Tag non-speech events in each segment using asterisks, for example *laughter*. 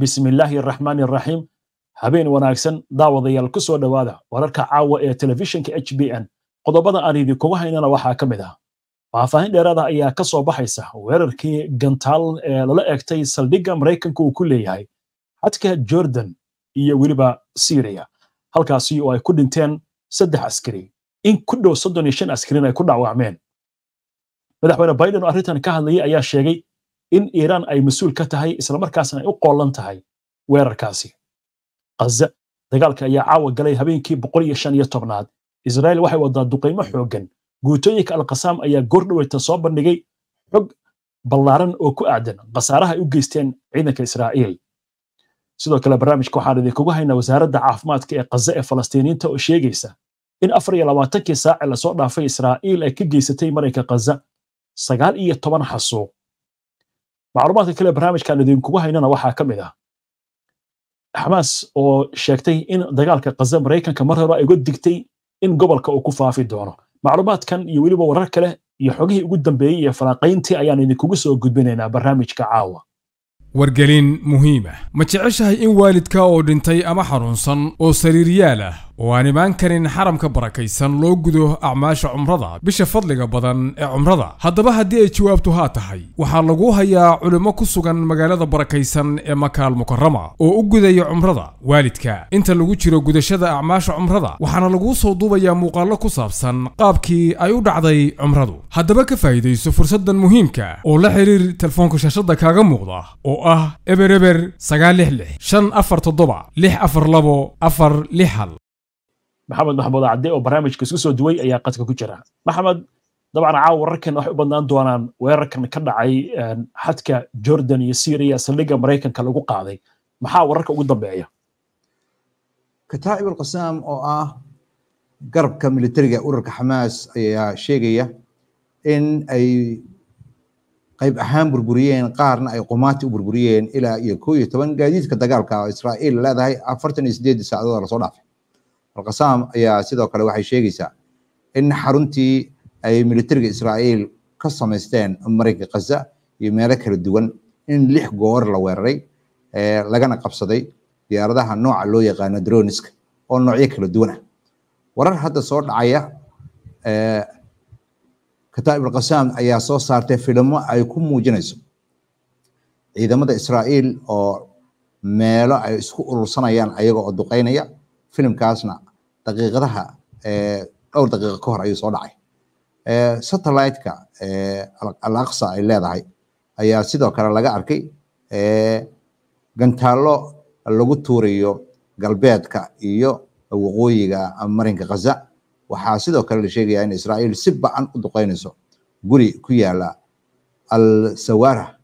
bismillaahi araxmaani araxiim habeen wanaagsan daawadayaal ku soo dhowaada wararka caawa ee telefishinka h b n qodobada aan idinkuga haynana waxaa ka mid ah faahfaahin dheeraada ayaa ka soo baxaysa weerarkii gantaal ee lala egtay saldhigga maraykanka uu ku leeyahay xadka jordan iyo weliba syriya halkaasi oo ay ku dhinteen saddex askari in ku dhow soddon iyo shan askarin ay ku dhaawacmeen madaxweyne biden oo arrintan ka hadlayay ayaa sheegay in iiraan ay mas-uul ka tahay islamarkaasna ay u qoolan tahay weerarkaasi kaza dagaalka ayaa caawa galay habeenkii boqol iyo shan iyo tobnaad israa'il waxay wadaa duqaymo xooggan guutooyinka alqasaam ayaa goordhaweyta soo bandhigay xog ballaaran oo ku aadan khasaaraha ay u geysteen ciidanka israa'iil sidoo kale barnaamijka waxaan idinkugu haynaa wasaaradda caafimaadka ee khaza ee falastiiniinta oo sheegaysa in afar iyo labaatankii saace lasoo dhaafay israa'iil ay ka geysatay marayka khaza sagaal iyo toban xasuuq macluumaadka kale barnaamijkan idinkugu haynana waxaa ka mid ah xamaas oo sheegtay in dagaalka kaza maraykanka mar hore ay uga digtay in gobolka uu ku faafi doono macluumaadkan iyo weliba warar kale iyo xogihii ugu dambeeyey iyo falanqayntii ayaan idinkugu soo gudbinaynaa barnaamijka caawa wargelin muhiimah ma jeceshahay in waalidka oo dhintay ama xanuunsan oo sariir yaal ah oo aan imaan karin xaramka barakaysan loo gudo acmaasha cumrada bisha fadliga badan ee cumrada haddaba haddii ay jawaabtu haa tahay waxaa lagu hayaa culimmo ku sugan magaalada barakaysan ee makaal mukarama oo u gudaya cumrada waalidka inta lagu jiro gudashada acmaasha cumrada waxaana laguu soo duubayaa muuqaallo ku saabsan qaabkii ay u dhacday cumradu haddaba ka faa'iidayso fursaddan muhiimka ah oo la xiriir telefoonka shaashadda kaaga muuqda oo ah eber eber sagaal lix lix shan afar toddoba lix afar labo afar lix hal maxamed maxmuud cadde oo barnaamijka isku soo duway ayaa qadka ku jira maxamed dabcan caawa wararkan waxay u badnaan doonaan weerarkan ka dhacay xadka jordan iyo syria saldhigga maraykanka lagu qaaday maxaa wararka ugu dambeeya kataacib alqasaam oo ah garabka militariga ururka xamaas ayaa sheegaya in ay qayb ahaan burburiyeen qaarna ay qumaati u burburiyeen ilaa iyo koo iyo toban gaadiidka dagaalka oo israa'iil leedahay afartan iyo sideedii saacadood lasoo dhaafay alqasaam ayaa sidoo kale waxay sheegaysaa in xaruntii ay militariga israiil ka samaysteen marayga khaza iyo meelo kala duwan in lix goor la weeraray lagana qabsaday diyaaradaha nooca loo yaqaano droniska oo noocyo kala duwan ah warar hadda soo dhacaya kataab ibnqasaam ayaa soo saartay filimo ay ku muujinayso ciidamada israa'iil oo meelo ay isku urursanayaan ayaga oo duqaynaya filimkaasna daqiiqadaha dhowr daqiiqo ka hor ayuu soo dhacay satelliteka al aqsa ay leedahay ayaa sidoo kale laga arkay gantaallo lagu tuurayo galbeedka iyo waqooyiga marinka khaza waxaa sidoo kale la sheegayaa in israa'iil si bacan u duqeynayso guri ku yaala al sawara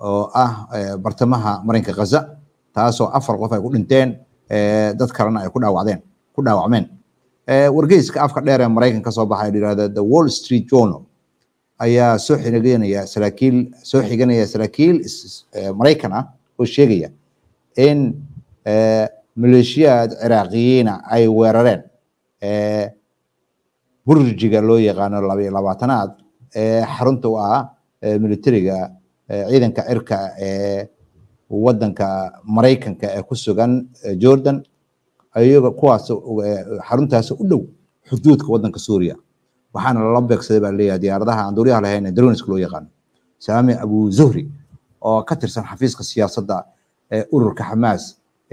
oo ah eh, bartamaha marinka khaza taasoo afar qof ay ku dhinteen eh, dad kalena ay ku dhaawacdeen ku dhaawacmeen eh, wargeyska afka dheer ee maraykanka soo baxay ee the wall street journal ayaa soo xiganaya saraakiil soo xiganaya saraakiil maraykan ah oo sheegaya in maleeshiyaad ciraaqiyiina ay weerareen burjiga loo yaqaano labaiyo labaatanaad ee xarunta u ah militariga ciidanka cirka ee wadanka maraykanka ee ku sugan jordan ayaga kuwaas xaruntaas u dhow xuduudka wadanka suuriya waxaana lala beegsaday baa leeyahay diyaaradaha aan duuryaha lahayn ee daroniska loo yaqaano saami abu zuhri oo ka tirsan xafiiska siyaasadda ee ururka xamaas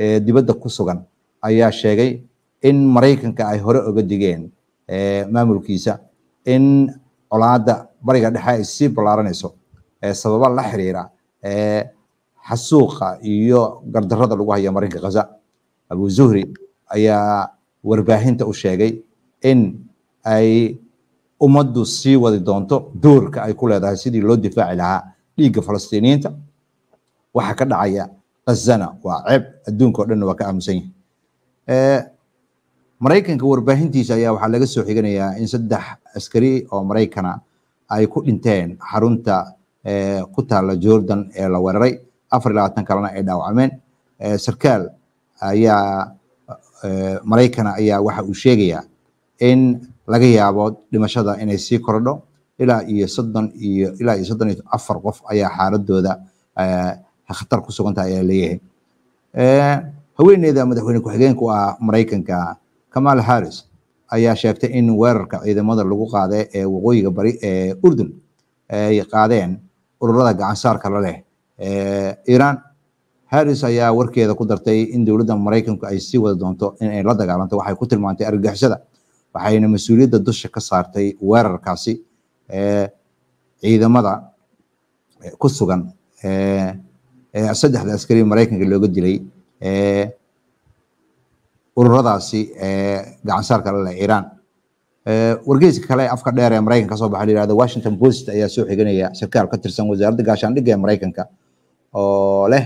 ee dibadda ku sugan ayaa sheegay in maraykanka ay hore oga digeen maamulkiisa in colaada bariga dhexe ay sii ballaaranayso ee sababa la xiriira ee xasuuqa iyo gardarada lagu haya marinka khaza abu zuhri ayaa warbaahinta u sheegay in ay ummaddu sii wadi doonto doorka ay ku leedahay sidii loo difaaci lahaa dhiigga falastiiniyiinta waxaa ka dhacaya khazana waa ceeb adduunka o dhanna waa ka aamusan yahay maraykanka warbaahintiisa ayaa waxaa laga soo xiganayaa in saddex askari oo maraykana ay ku dhinteen xarunta eh, ku taala jordan ee la weeraray afar labaatan kalena ay dhaawacmeen eh, sarkaal ayaa eh, maraykana ayaa waxa uu sheegayaa in laga yaabo dhimashada inay sii korodho ilaa iyo soddon iyo ilaa iyo soddon iyo afar qof ayaa xaaladooda khatar ku sugan tahay ayaa leeyahay haweeneyda madaxweyne ku-xigeenku ah maraykanka kamal haris ayaa sheegtay in weerarka ciidamada lagu qaaday ee waqooyiga bari ee urdun ay qaadeen ururada gacansaarka la leh ee iiraan harris ayaa warkeeda ku dartay in dowladda maraykanku ay sii wada doonto in ay la dagaalanto waxay ku tilmaantay argagixisada waxayna mas-uuliyadda dusha ka saartay weerarkaasi ee ciidamada ku sugan ee saddexda askari maraykanka looga dilay ee ururadaasi gacansaarka la leh iiraan kale afka dheer ee maraykanka kasoo baxa layihahda washington post ayaa soo xiganaya sarkaal ka tirsan wasaaradda gaashaandhigga ee maraykanka oo leh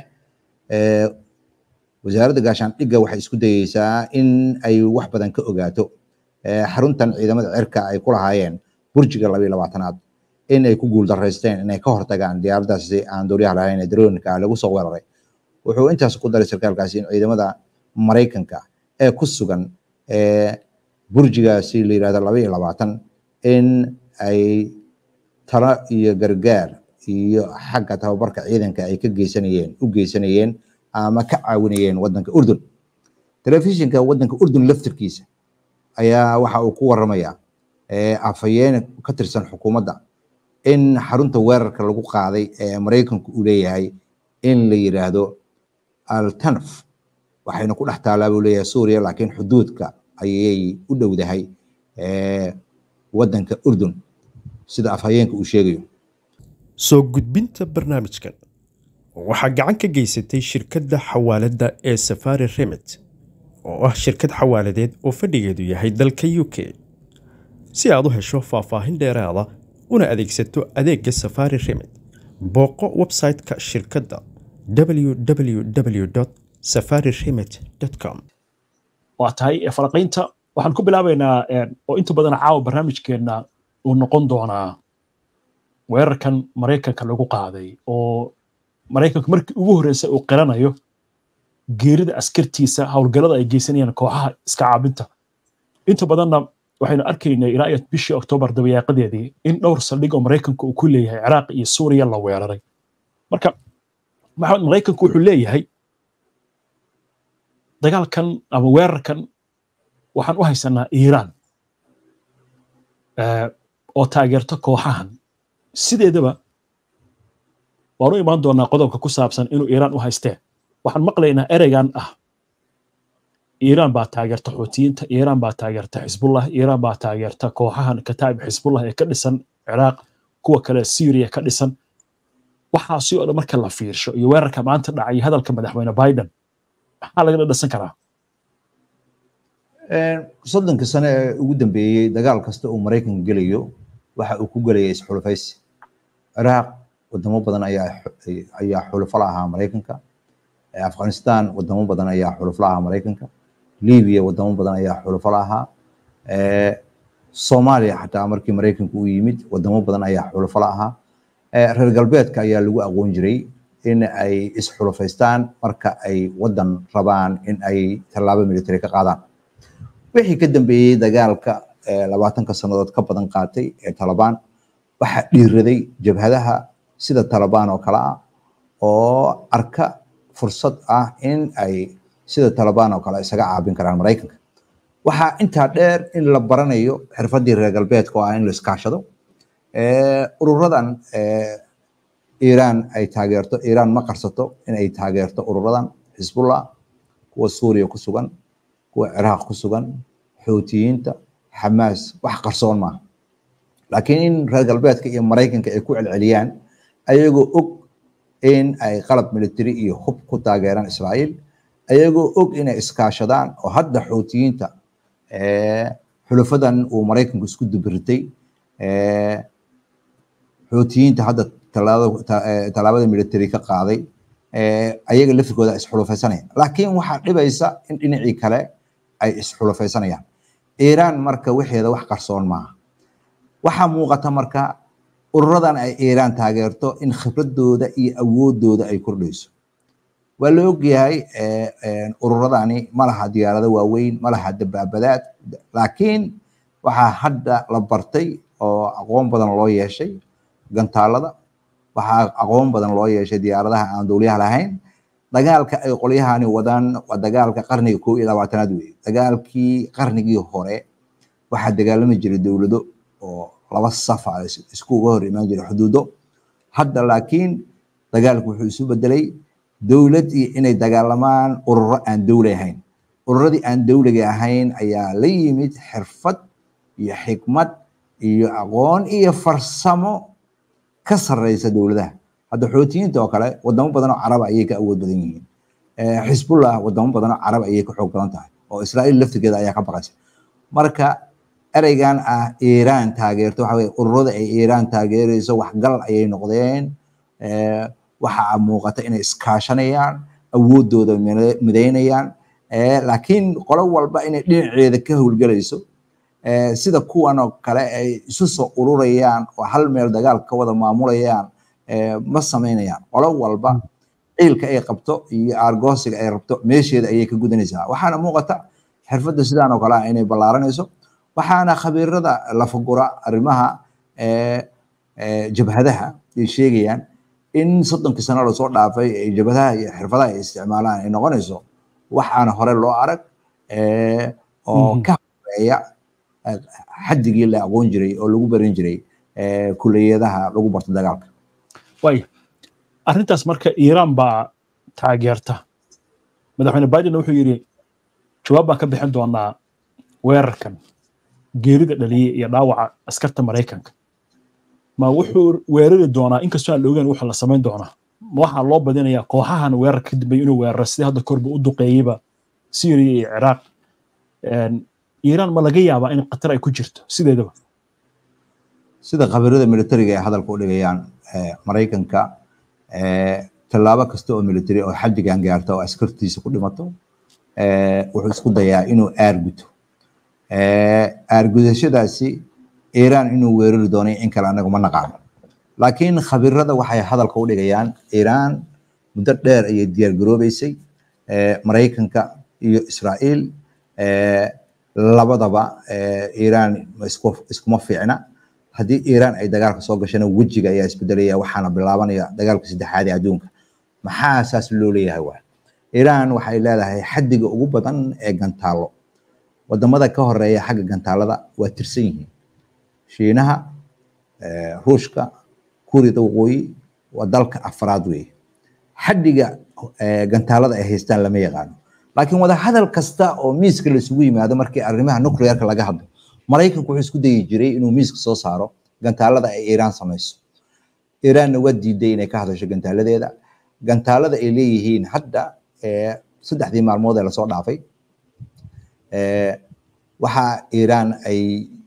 wasaaradda gaashaandhigga waxay isku dayeysaa in ay wax badan ka ogaato xaruntan ciidamada cirka ay ku lahaayeen burjiga labiyo labaatanaad in ay ku guuldaraysteen inay ka hortagaan diyaaradaasi aan dooryaha lahayn ee darooyinka lagu soo weeraray wuxuu intaas ku daray sarkaalkaasi in ciidamada maraykanka ee ku sugan ee burjigaasi la yidhahda laba iyo labaatan in ay talo iyo gargaar iyo xagga tababarka ciidanka ay ka geysanayeen u geysanayeen ama ka caawinayeen wadanka urdun telefishinka wadanka urdun laftirkiisa ayaa waxa uu ku waramaya afhayeen ka tirsan xukuumadda in xarunta weerarka lagu qaaday ee maraykanku uu leeyahay in la yidhaahdo altanf waxayna ku dhex taalaa buu leeyahay suuriya laakiin xuduudka ayay u dhowdahay wadanka urdun sida afhayeenka uu sheegayo soo gudbinta barnaamijkan waxaa gacan ka geysatay shirkadda xawaaladda ee safari remit oo ah shirkad xawaaladeed oo fadhigeedu yahay dalka u k si aad u hesho faahfaahin dheeraada una adeegsato adeegga safari remit booqo websayte-ka shirkadda www safari waa tahay faraqaynta waxaan ku bilaabaynaa oo inta badan caawa barnaamijkeenna uu noqon doonaa weerarkan maraykanka lagu qaaday oo maraykanku markii ugu horreysay uu qiranayo geerida askartiisa howlgallada ay geysanayaan kooxaha iska caabinta inta badanna waxaynu arkaynay ilaa iyo bishii oktoobar dabayaaqadeedii in dhowr saldhig oo maraykanku uu ku leeyahay ciraaq iyo suuriya la weeraray marka maxamed maraykanku wuxuu leeyahay dagaalkan ama weerarkan waxaan u haysanaa iiraan eh, oo taageerto kooxahan sideedaba waan u imaan doonaa qodobka ku saabsan inuu iiraan u haystee waxaan maqlaynaa ereygan ah iiraan baa taageerta xuutiyiinta iiraan baa taageerta xisbullah iiraan baa taageerta kooxahan kataa'ib xisbullah ee ka dhisan ciraaq kuwa kale syriya ka dhisan waxaasi oo dhan marka la fiirsho iyo weerarka maanta dhacay hadalka madaxweyne biden maxaa lagala dhasan karaa soddonka sane ee ugu dambeeyey dagaal kasta uu maraykanku gelayo waxa uu ku gelaya isxulufaysi ciraaq wadamo badan ayaa xulufo la ahaa maraykanka afghanistan wadamo badan ayaa xulufo ahaa maraykanka libiya wadamo badan ayaa xulufo la ahaa soomaaliya xataa markii maraykanku u yimid wadamo badan ayaa xulufo ahaa reer galbeedka ayaa lagu aqoon jiray in ay isxulufaystaan marka ay wadan rabaan in ay tallaabo military ka qaadaan wixii ka dambeeyey dagaalka eh, labaatanka sannadood ka badan qaatay ee talabaan waxa dhiiraday jabhadaha sida talabaan oo kale ah oo arka fursad ah in ay sida talabaan oo kale isaga caabin karaan maraykanka waxaa intaa dheer in la baranayo xirfadii reer galbeedka oo ah in la iskaashado eh, ururadan eh, iiraan ay taageerto iiraan ma qarsato inay taageerto ururadan xisbullah kuwa suuriya ku sugan kuwa ciraaq ku sugan xuutiyiinta xamaas wax qarsoon maaha laakiin in reer galbeedka iyo maraykanka ay ku celceliyaan ayagoo og in ay qalab militari iyo hub ku taageeraan israa'iil ayagoo og inay iskaashadaan oo hadda xuutiyiinta eh, xulafadan uu maraykanku isku dubiritay eh, xuutiyiinta hadda tallaabada eh, military ka qaaday eh, ayaga laftirkooda isxulufaysanayaan laakiin waxaa dhibaysa in dhinacii kale ay isxulufaysanayaan iiraan marka waxeeda wax qarsoon maaha waxaa muuqata marka ururadan ay iiraan taageerto in khibradooda iyo awoodooda ay kordhayso waa la ogyahay eh, ururadani malaha laha diyaarado waaweyn malaha dabaabadaad laakiin waxaa hadda la bartay oo aqoon badan loo yeeshay gantaalada waxaa aqoon badan loo yeeshay diyaaradaha aan dowliyaha lahayn dagaalka ay qolyahani wadaan waa dagaalka qarniga kow iyo labaatanaad wey dagaalkii qarnigii hore waxaa dagaalami jiray dowlado oo laba safa ah iskuga hor imaan jiray xuduudo hadda laakiin dagaalku wuxuu isu bedelay dowlad inay dagaalamaan ururo aan dowli ahayn ururadii aan dowliga ahayn ayaa la yimid xirfad iyo xikmad iyo aqoon iyo farsamo ka sareysa dowladaha hadda xootiyiinta oo kale wadamo badanoo oo caraba ayay ka awood badan yihiin xisbullah eh, wadamo badanoo carab ayay ka xoog badan tahay oo israa'iil laftigeeda ayaa ka baqaysa marka ereygan ah iiraan taageerto waxa weye ururada ay iiraan taageerayso waxgalal ayay noqdeen eh, waxaa ah muuqata inay iskaashanayaan awooddooda midaynayaan eh, laakiin qolo walba inay dhinaceeda ka howlgelayso Eh, sida kuwan oo kale ay isu soo ururayaan oo hal meel dagaal ka wada maamulayaan eh, ma samaynayaan qolo walba ciilka ay qabto iyo aargoosiga ay rabto meesheeda ayay ka gudanaysaa waxaana muuqata xirfadda sidaan oo kale ah inay ballaaranayso waxaana khabiirada lafagura arrimaha eh, jabhadaha ay sheegayaan in soddonkii sano lasoo dhaafay ay jabhadaha iyo xirfadaha ay isticmaalaan ay noqonayso waxaana hore loo arag oo mm-hmm. ka horeeya xadigii la aqoon jiray oo lagu baran jiray kuliyadaha lagu barto dagaalka waaya arrintaas marka iiraan baa taageerta madaxweyne biden wuxuu yidhi jawaab baan ka bixin doonaa weerarkan geerida dhaliye iyo dhaawaca askarta maraykanka ma wuxuu weerari doonaa inkastoo aan la ogeyn waxa la samayn doonaa ma waxaa loo badinayaa kooxahan weerarka kadibay inuu weeraro sidii hadda korba u duqeeyeyba syria iyo ciraaq iiraan ma laga yaabaa in qatar ay ku jirto sideedaba sida khabiirada militariga ay hadalka u dhigayaan maraykanka tallaabo kasta oo military oo xadigan hangaarta oo askartiisa ku dhimato wuxuu isku dayaa inuu aarguto aargudashadaasi iiraan inuu weerari doonay in kale annagu ma naqaano laakiin khabiirada waxay hadalka u dhigayaan iiraan muddo dheer ayay diyaargaroobaysay maraykanka iyo israa'iil labadaba iiraan iskuma fiicna haddii iiraan ay dagaalka soo gashana wejiga ayaa isbedelaya waxaana bilaabanaya dagaalka saddexaad ee adduunka maxaa saas loo leeyahay waa iiraan waxay leedahay xadiga ugu badan ee gantaallo wadamada ka horeeya xagga gantaalada waa tirsan yihiin shiinaha ruushka kuurida waqooyi waa dalka afraad weye xadiga gantaalada ay haystaan lama yaqaano laakiin wadahadal kasta oo miiska laisugu yimaado markii arrimaha nuclearka laga hadlo maraykanku wuxuu isku dayi jiray inuu miiska soo saaro gantaalada ay iiraan samayso iiraanna waa diiday inay ka hadasho gantaaladeeda gantaalada ay leeyihiin hadda saddexdii maalmood ee lasoo dhaafay waxaa iiraan ay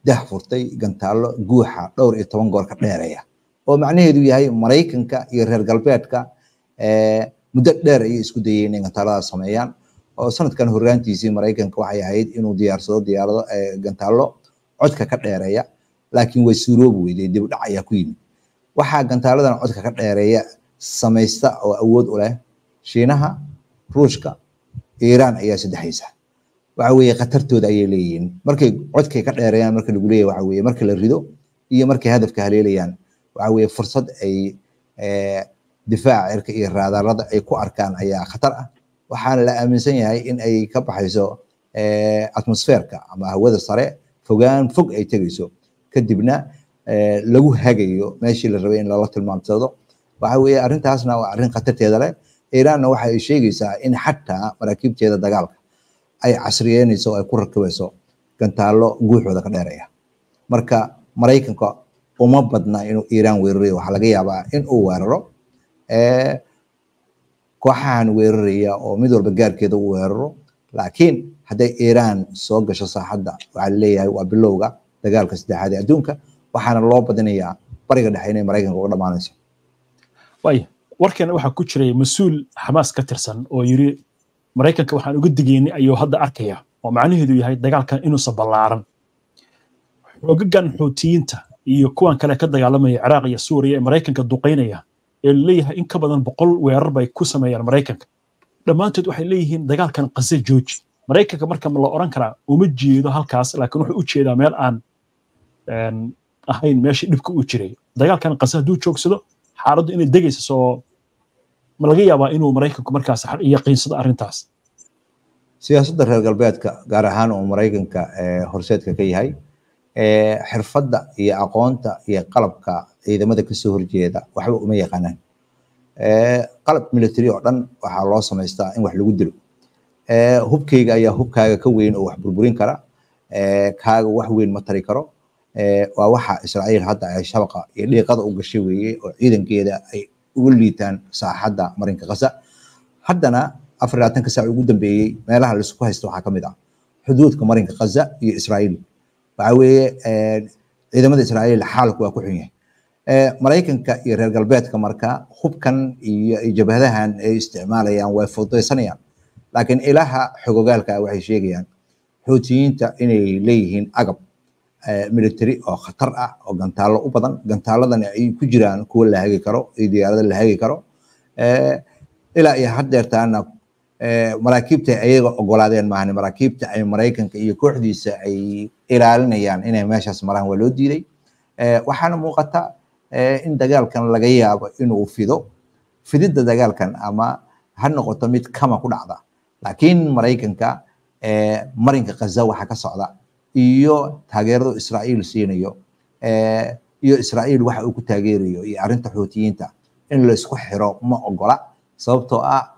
dah furtay gantaallo guuxa dhowr iyo toban goor ka dheeraya oo macnaheedu yahay maraykanka iyo reer galbeedka muddo dheer ayay isku dayeen inay gantaaladaas sameeyaan oo sanadkan horraantiisii maraykanka waxay ahayd inuu diyaarsado diyaarado eh, gantaallo codka ka dheereeya laakiin way suuroobi weydeen dib u ayaa ku yimid waxaa gantaaladan codka ka dheereeya samaysta oo awood u leh shiinaha ruushka iiraan ayaa saddexaysa waxa weeye khatartooda ayay leeyihiin markay codkay ka dheereeyaan marka lagu leeyahy waxa weeye marka la rido iyo markay hadafka haleelayaan waxa weeye fursad ay eh, difaaca cirka iyo raadarada ay ku arkaan ayaa khatar ah waxaana la aaminsan yahay in ay ka baxayso eh, atmosferka ama hawada sare fogaan fog ay tegayso kadibna eh, lagu hagayo meeshii la rabay in lala tilmaamsado waxa weye arrintaasna waa arrin khatarteeda leh iranna waxa ay sheegaysaa in xataa maraakiibteeda dagaalka ay casriyeynayso oo ay ku rakibayso gantaallo guuxooda ka dheeraya marka maraykanka uma badna inuu iran weerarayo waxaa laga yaabaa in weeraro eh, kooxahan weeraraya oo mid walba gaarkeeda u weeraro laakiin hadday iiraan soo gasho saaxadda waxaa laleeyahay waa bilowga dagaalka saddexaad ee adduunka waxaana loo badinayaa bariga dhexe inay maraykanka uga dhammaanayso waaya warkan waxaa ku jiray mas-uul xamaas ka tirsan oo yiri maraykanka waxaan uga digeynay ayuu hadda arkaya oo macnaheedu yahay dagaalkan inuusan ballaaran xoogagan xuutiyiinta iyo kuwan kale ka dagaalamaya ciraaq iyo suuriya ee maraykanka duqaynaya ee laleeyahay in ka badan boqol weerar bay ku sameeyaan maraykanka dhammaantood waxay leeyihiin dagaalkan kase jooji maraykanka marka la oran karaa uma jeedo halkaas laakiin wuxuu u jeedaa meel aan ahayn meesha dhibka uu jiray dagaalkan kase hadduu joogsado xaaladdu inay degaysa soo ma laga yaabaa inuu maraykanku markaas yaqiinsado arrintaas siyaasadda reer galbeedka gaar ahaan uu maraykanka horseedka ka yahay xirfadda iyo aqoonta iyo qalabka ciidamada kasoo horjeeda waxba uma yaqaanaan qalab military oo dhan waxaa loo samaystaa in wax lagu dilo hubkayga ayaa hubkaaga ka weyn oo wax burburin kara kaaga wax weyn ma tari karo waa waxa israa'iil hadda ay shabaqa iyo dhiiqada u gashay weeye oo ciidankeeda ay uga liitaan saaxadda marinka kasa haddana afar labaatan saac ugu dambeeyey meelaha laisku haysta waxaa ka mid ah xuduudka marinka khaza iyo israa'iil waxa weeye eh, ciidamada israa'iil xaalku waa ku xun yahay eh, maraykanka iyo reer galbeedka marka hubkan iyo jabhadahan ay isticmaalayaan way fududaysanayaan laakiin ilaha xogogaalka ah waxay sheegayaan xootiyiinta inay leeyihiin agab eh, military oo khatar ah oo gantaallo u badan gantaaladana ay ku jiraan kuwo la hagi karo iyo diyaarada la hagi karo ilaa iyo haddeertaana Eh, maraakiibta ayaga ogolaadeen maahan maraakiibta ay maraykanka iyo kooxdiisa ay ilaalinayaan inay meeshaas maraan waa loo diiday eh, waxaana muuqata eh, in dagaalkan laga yaabo inuu fido fididda dagaalkan ama ha noqoto mid kama ku dhacda laakiin maraykanka marinka khaza waxa ka socda iyo taageeradu israa'iil siinayo iyo israa'iil waxa uu ku taageerayo iyo arrinta xuutiyiinta in laysku xiro ma ogola sababtoo ah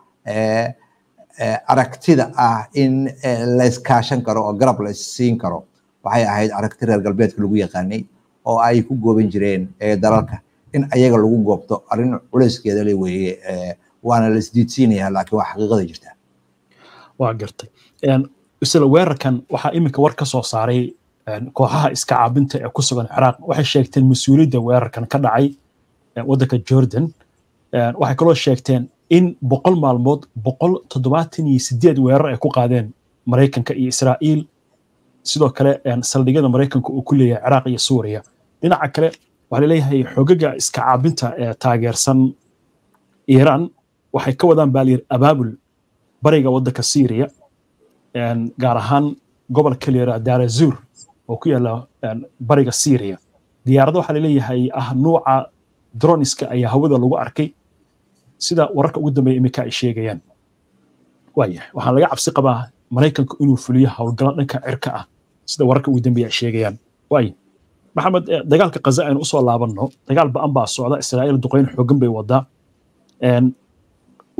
Eh, aragtida ah in eh, la layskaashan karo oo garab la isiin karo waxay ahayd aragti reer galbeedka lagu yaqaanay oo ay ku gooban jireen eh, dalalka in ayaga lagu goobto arrin culayskeeda le weeye waana la isdiidsiinayaa laakiin waa xaqiiqada jirta waa gartay isla weerarkan waxaa iminka war ka soo saaray kooxaha iska caabinta ee ku sugan ciraaq waxay sheegteen mas-uuliyadda weerarkan ka dhacay waddanka jordan waxay kaloo sheegteen in boqol maalmood boqol toddobaatan iyo sideed weerar ay ku qaadeen maraykanka iyo israa'iil sidoo kale saldhigyada maraykanka uu ku leeyahay ciraaq iyo suuriya dhinaca kale waxaa laleeyahay xogaga iska caabinta ee taageersan iiraan waxay ka wadaan baalayir abaabul bariga waddanka syriya gaar ahaan gobolka layidhaha darazur oo ku yaala bariga syriya diyaarada waxaa laleeyahay ah nuuca droniska ayaa hawada lagu arkay sida wararka ugu dambeya iminka ay sheegayaan waayahay waxaan laga cabsi qabaa maraykanku inuu fuliyo howlgalo dhanka cirka ah sida wararka ugu dambeeya ay sheegayaan waayahay maxamed eh, dagaalka kaza aynu usoo laabanno dagaal ba-an baa socda israa'iil duqeyn xooggan bay wadaa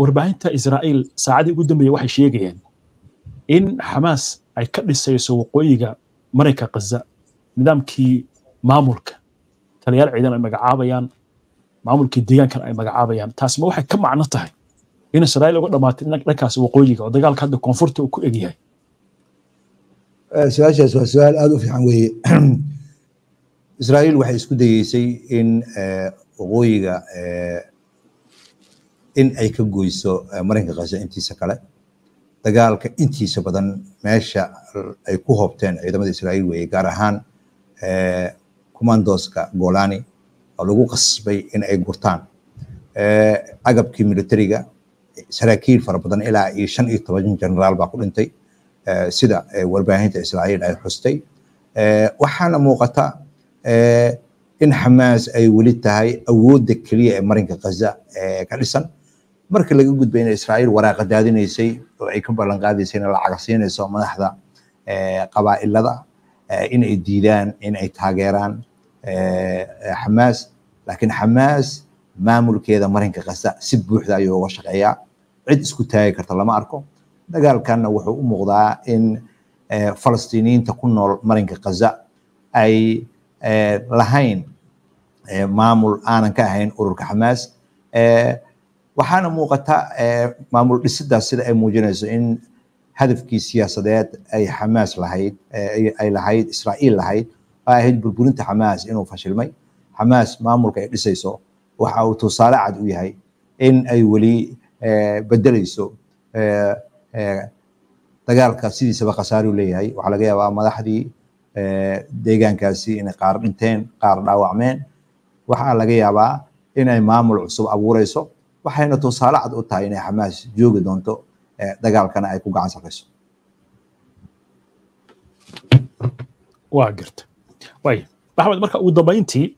warbaahinta israa'iil saacadii ugu dambeeya waxay sheegayaan in xamaas ay ka dhisayso waqooyiga maraykanka kaza nidaamkii maamulka taliyaal ciidan ay magacaabayaan maamulkii deegaankan ay magacaabayaan taasma waxay ka macno tahay in israa'iil uga dhamaatay dhankaas waqooyiga oo dagaalka hadda koonfurta uu ku egyahay eh, su-aashaas waa su-aal aada u fiican weeye *clears throat* israa'iil waxay isku dayeysay in waqooyiga eh, eh, in ay ka goyso marinka khaza intiisa kale dagaalka intiisa badan meesha ay ku hoobteen ciidamada israa'iil weeye gaar ahaan kumandoska golani oo lagu qasbay in ay gurtaan agabkii militariga saraakiil fara badan ilaa iyo shan iyo toban jenaraal baa ku dhintay sida warbaahinta israa'iil ay xustay waxaana muuqata in xamaas ay weli tahay awoodda keliya ee marinka ghaza ka dhisan marka laga gudbay in israa'iil waraaqa daadinaysay oo ay ka ballan qaadaysay inay lacaga madaxda qabaa'ilada in ay diidaan inay taageeraan xamaas laakiin xamaas maamulkeeda marinka kasta si buuxda ayuu uga shaqeeyaa cid isku taagi karta lama arko dagaalkanna wuxuu u muuqdaa in falastiiniyiinta ku nool marinka khaza ay lahayn maamul aanan ka ahayn ururka xamaas waxaana muuqata maamul dhisidaas sida ay muujinayso in hadafkii siyaasadeed ay xamaas lahayd ay lahayd israa'iil lahayd waxay burburinta xamaas inuu fashilmay xamaas maamulka ay dhisayso waxa uu tusaale cad u yahay in ay weli eh, bedelayso eh, eh, dagaalka sidiisaba khasaaruu leeyahay waxaa laga yaabaa madaxdii deegaankaasi inay qaar dhinteen qaar dhaawacmeen waxaa laga yaabaa inay maamul cusub abuurayso waxayna tusaale cad u tahay inay xamaas joogi doonto dagaalkana ay ku gacan sarrayso waa garta maxmed marka ugu dambayntii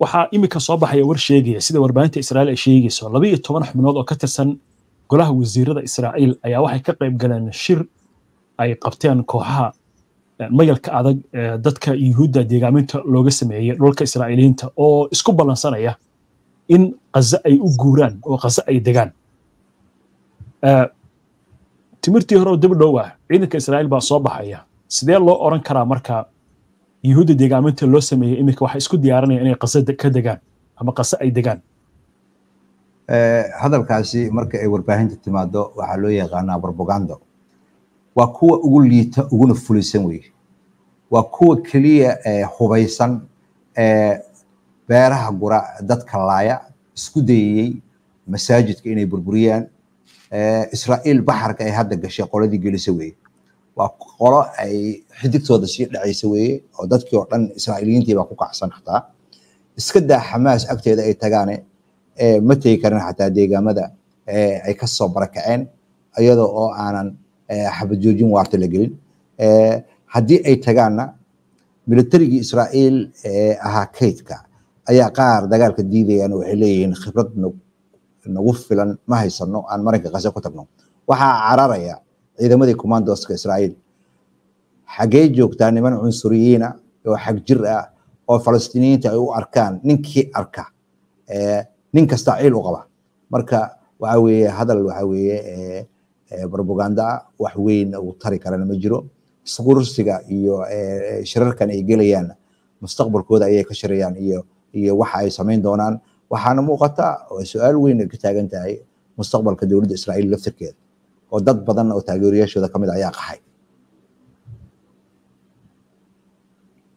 waxaa iminka soo baxaya war sheegaya sida warbaahinta israa'iil ay sheegayso laba iyo toban xubnood oo ka tirsan golaha wasiirada israa'iil ayaa waxay ka qayb galeen shir ay qabteen kooxaha mayalka adag ee dadka yuhuudda deegaaminta looga sameeyey dhulka israa'iiliyiinta oo isku ballansanaya in khaza ay u guuraan oo khaza ay degaan timirtii hore oo dib dhow ah ciidanka israa'iil baa soo baxaya sidee loo oran karaa marka yuhuudda degaaminta loo sameeyey iminka waxay isku diyaaranayaan inay qase ka degaan ama kase ay degaan eh, hadalkaasi marka ay warbaahinta timaado waxaa loo yaqaanaa barbagando waa kuwa ugu liita uguna fulisan weye waa kuwa keliya eh, hubaysan ee eh, beeraha gura dadka laaya isku dayayey masaajidka inay burburiyaan israa'iil baxarka ay hadda gashay qoladii gelisa weye waa qolo ay xidigtooda sii dhacaysa weeye oo dadkii oo dhan israa'iiliyiintii baa ku kacsan xataa iska daa xamaas agteeda ay tagaane ma tegi karin xataa deegaamada ay ka barakaceen iyadoo oo aanan xabadjoojin waarta la gelin haddii ay tagaanna militarigii israa'iil ee ahaa kaydka ayaa qaar dagaalka diidayaan waxay leeyihiin khibrad nagu filan ma haysano aan maranka kase ku tagno waxaa cararaya ciidamadii commandooska israa'iil xaggee joogtaa niman cunsuriyiina oo xagjir ah oo falastiiniyiinta ay u arkaan ninkii arka nin kasta ciil u qaba marka waxa hadal waxa weeye wax weyn uu tari karana ma jiro isqursiga iyo shirarkan ay gelayaan mustaqbalkooda ayay ka shirayaan iyo iyo waxa ay samayn doonaan waxaana muuqata oo su-aal weyn ay ka taagan tahay mustaqbalka dowladda israa'iil laftirkeeda oo dad badan oo taageerayaashooda ka mid ah ayaa qaxay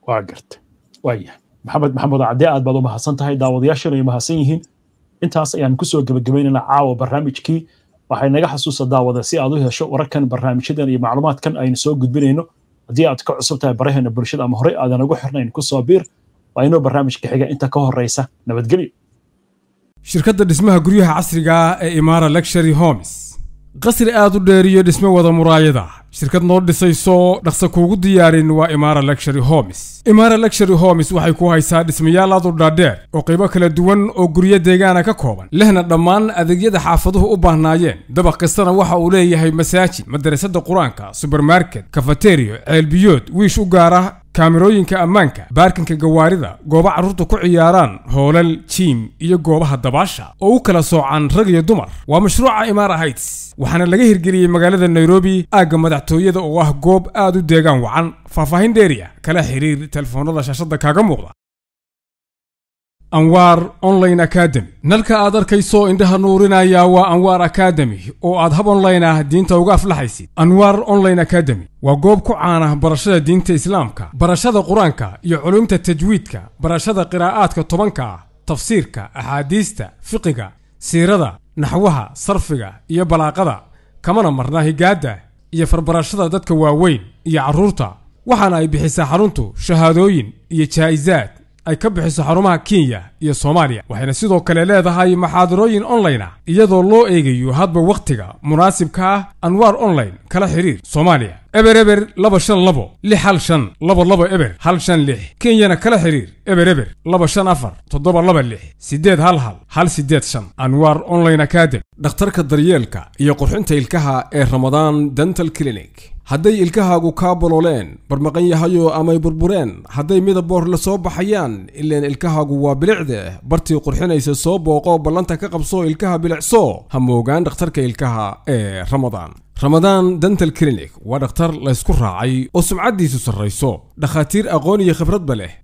waa garta waayahay maxamed maxamed cadde aad baad u mahadsan tahay daawadayaashana ay mahadsan yihiin intaas ayaan kusoo gebagabaynaynaa caawa barnaamijkii waxay naga xasuusa daawada si aad u hesho wararkan barnaamijyadan iyo macluumaadkan aynu soo gudbinayno haddii aad ka cusub tahay baraheena bulshada ama horey aadan ugu xirnayn kusoo biir waa inuu barnaamijka xiga inta ka horeysa nabadgelyo shirkadda dhismaha guryaha casriga ah ee imaara luxury homes qasri aada u dheer iyo dhismo wada muraayada shirkad noo dhisayso dhaqsa kuugu diyaarin waa imara luxury homes imaara luxury homes waxay ku haysaa dhismayaal aad u dhaadheer oo qaybo kala duwan oo guryo deegaana ka kooban lehna dhammaan adeegyada xaafaduhu u baahnaayeen dabaq kastana waxa uu leeyahay masaajid madarasada qur-aanka subermarket kafateriyo ceelbiyood wiish u gaar ah kaamirooyinka ammaanka baarkinka gawaarida gooba carruurtu ku ciyaaraan hoolal jiim iyo goobaha dabaasha oo u kala soocaan rag iyo dumar waa mashruuca imara hayts waxaana laga hirgeliyey magaalada nairobi aagga madaxtooyada oo ah goob aad u deegaan wacan faahfaahin dheeriya kala xiriir telefoonada shaashadda kaaga muuqda anwaar online academy nalka aad arkayso indhaha nuurinaya waa anwaar akademi oo aad hab online ah diinta uga aflaxaysid anwaar online academy waa goob ku caanah barashada diinta islaamka barashada qur-aanka iyo culumta tajwiidka barashada qiraa'aadka tobanka ah tafsiirka axaadiista fiqiga siirada naxwaha sarfiga iyo balaaqada kamana marna higaadda iyo farbarashada dadka waaweyn iyo carruurta waxaana ay bixisaa xaruntu shahaadooyin iyo jaa'isaad ay ka bixiso xarumaha kenya iyo soomaaliya waxayna sidoo kale leedahay maxaadarooyin online ah iyadoo loo eegayo hadba wakhtiga munaasibka ah anwaar online kala xiriir soomaaliya eber eber laba shan labo lix hal shan laba labo eber hal shan lix kenyana kala xiriir eber eber laba shan afar toddoba laba lix siddeed hal hal hal siddeed shan anwaar online academ dhakhtarka daryeelka iyo qurxinta ilkaha ee ramadaan dental clinic hadday ilkahaagu kaa bololeen barmaqan yahayo amay burbureen hadday midaboor la soo baxayaan ileen ilkahaagu waa bilicde hooyada bartii qurxinaysa soo booqoo ballanta ka qabso ilkaha bilicso ha moogaan dhakhtarka ilkaha ee ramadaan ramadaan dental clinic waa dhakhtar laysku raacay oo sumcaddiisu sarrayso dhakhaatiir aqoon iyo khibradba leh